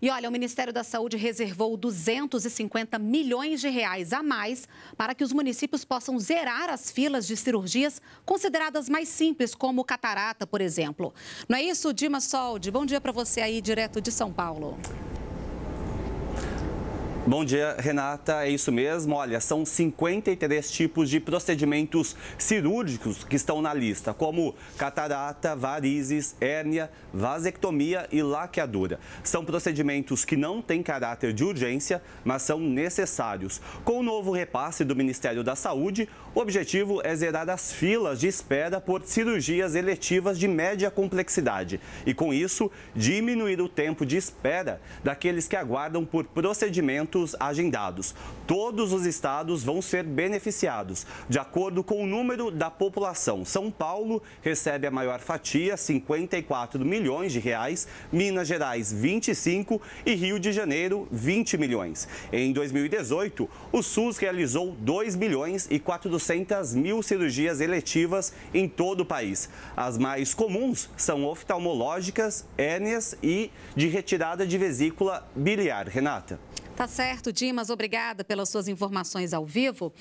E olha, o Ministério da Saúde reservou 250 milhões de reais a mais para que os municípios possam zerar as filas de cirurgias consideradas mais simples, como catarata, por exemplo. Não é isso, Dima Soldi? Bom dia para você aí, direto de São Paulo. Bom dia, Renata. É isso mesmo. Olha, são 53 tipos de procedimentos cirúrgicos que estão na lista, como catarata, varizes, hérnia, vasectomia e laqueadura. São procedimentos que não têm caráter de urgência, mas são necessários. Com o novo repasse do Ministério da Saúde, o objetivo é zerar as filas de espera por cirurgias eletivas de média complexidade e, com isso, diminuir o tempo de espera daqueles que aguardam por procedimento eventos agendados. Todos os estados vão ser beneficiados, de acordo com o número da população. São Paulo recebe a maior fatia, 54 milhões de reais, Minas Gerais, 25 e Rio de Janeiro, 20 milhões. Em 2018, o SUS realizou 2 milhões e 400 mil cirurgias eletivas em todo o país. As mais comuns são oftalmológicas, hérnias e de retirada de vesícula biliar. Renata. Tá certo, Dimas, obrigada pelas suas informações ao vivo.